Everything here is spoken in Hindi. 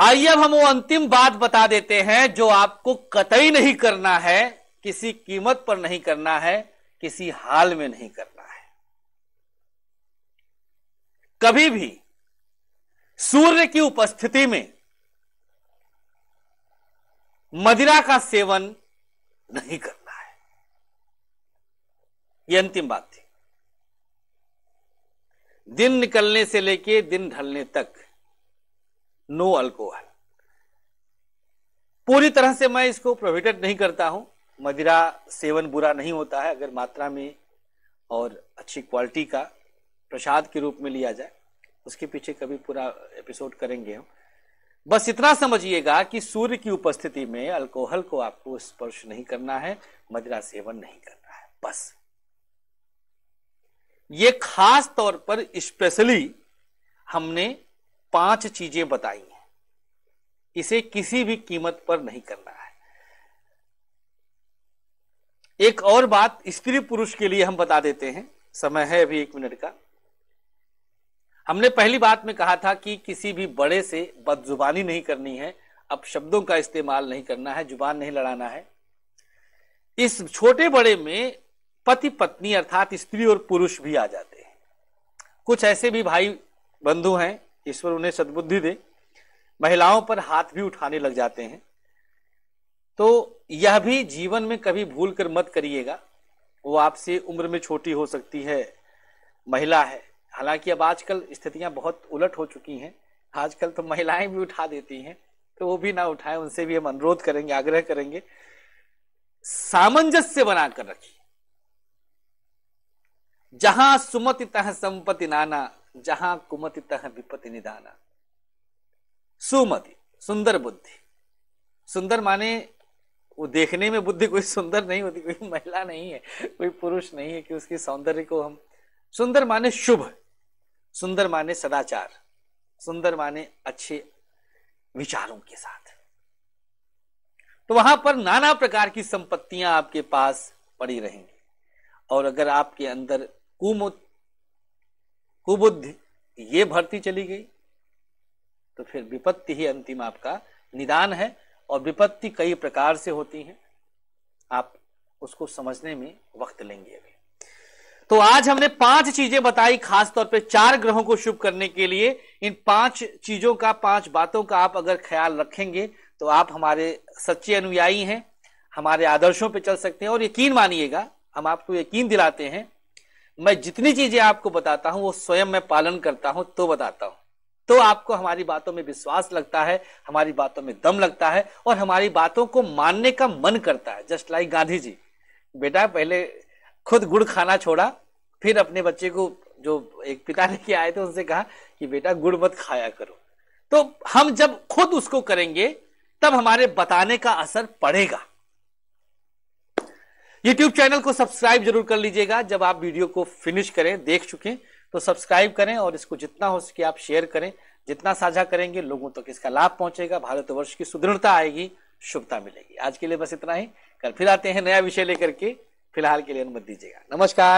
आइए अब हम वो अंतिम बात बता देते हैं जो आपको कतई नहीं करना है किसी कीमत पर नहीं करना है किसी हाल में नहीं करना है कभी भी सूर्य की उपस्थिति में मदिरा का सेवन नहीं करना है यह अंतिम बात थी दिन निकलने से लेके दिन ढलने तक नो अल्कोहल पूरी तरह से मैं इसको प्रोहिबिटेड नहीं करता हूं मदिरा सेवन बुरा नहीं होता है अगर मात्रा में और अच्छी क्वालिटी का प्रसाद के रूप में लिया जाए उसके पीछे कभी पूरा एपिसोड करेंगे हम बस इतना समझिएगा कि सूर्य की उपस्थिति में अल्कोहल को आपको स्पर्श नहीं करना है मदिरा सेवन नहीं करना है बस ये खास तौर पर स्पेशली हमने पांच चीजें बताई हैं इसे किसी भी कीमत पर नहीं करना है एक और बात स्त्री पुरुष के लिए हम बता देते हैं समय है अभी एक मिनट का हमने पहली बात में कहा था कि किसी भी बड़े से बदजुबानी नहीं करनी है अब शब्दों का इस्तेमाल नहीं करना है जुबान नहीं लड़ाना है इस छोटे बड़े में पति पत्नी अर्थात स्त्री और पुरुष भी आ जाते हैं कुछ ऐसे भी भाई बंधु हैं ईश्वर उन्हें सद्बुद्धि दे महिलाओं पर हाथ भी उठाने लग जाते हैं तो यह भी जीवन में कभी भूल कर मत करिएगा वो आपसे उम्र में छोटी हो सकती है महिला है हालांकि अब आजकल स्थितियां बहुत उलट हो चुकी हैं आजकल तो महिलाएं भी उठा देती हैं तो वो भी ना उठाएं उनसे भी हम अनुरोध करेंगे आग्रह करेंगे सामंजस्य बनाकर रखिए जहां सुमति तह संपत्ति नाना जहां कुमति तह विपत्ति निदान सुमति सुंदर बुद्धि सुंदर माने वो देखने में बुद्धि कोई सुंदर नहीं होती कोई महिला नहीं है कोई पुरुष नहीं है कि उसकी सौंदर्य को हम सुंदर माने शुभ सुंदर माने सदाचार सुंदर माने अच्छे विचारों के साथ तो वहां पर नाना प्रकार की संपत्तियां आपके पास पड़ी रहेंगी और अगर आपके अंदर कुमत कुबुद्धि ये भर्ती चली गई तो फिर विपत्ति ही अंतिम आपका निदान है और विपत्ति कई प्रकार से होती है आप उसको समझने में वक्त लेंगे अभी तो आज हमने पांच चीजें बताई खासतौर पे चार ग्रहों को शुभ करने के लिए इन पांच चीजों का पांच बातों का आप अगर ख्याल रखेंगे तो आप हमारे सच्चे अनुयायी हैं हमारे आदर्शों पे चल सकते हैं और यकीन मानिएगा हम आपको यकीन दिलाते हैं मैं जितनी चीजें आपको बताता हूं वो स्वयं मैं पालन करता हूं तो बताता हूं तो आपको हमारी बातों में विश्वास लगता है हमारी बातों में दम लगता है और हमारी बातों को मानने का मन करता है जस्ट लाइक गांधी जी बेटा पहले खुद गुड़ खाना छोड़ा फिर अपने बच्चे को जो एक पिता लेके आए थे उनसे कहा कि बेटा गुड़ मत खाया करो तो हम जब खुद उसको करेंगे तब हमारे बताने का असर पड़ेगा यूट्यूब चैनल को सब्सक्राइब जरूर कर लीजिएगा जब आप वीडियो को फिनिश करें देख चुके तो सब्सक्राइब करें और इसको जितना हो सके आप शेयर करें जितना साझा करेंगे लोगों तक तो इसका लाभ पहुंचेगा भारतवर्ष की सुदृढ़ता आएगी शुभता मिलेगी आज के लिए बस इतना ही कल फिर आते हैं नया विषय लेकर के फिलहाल के लिए अनुमति दीजिएगा नमस्कार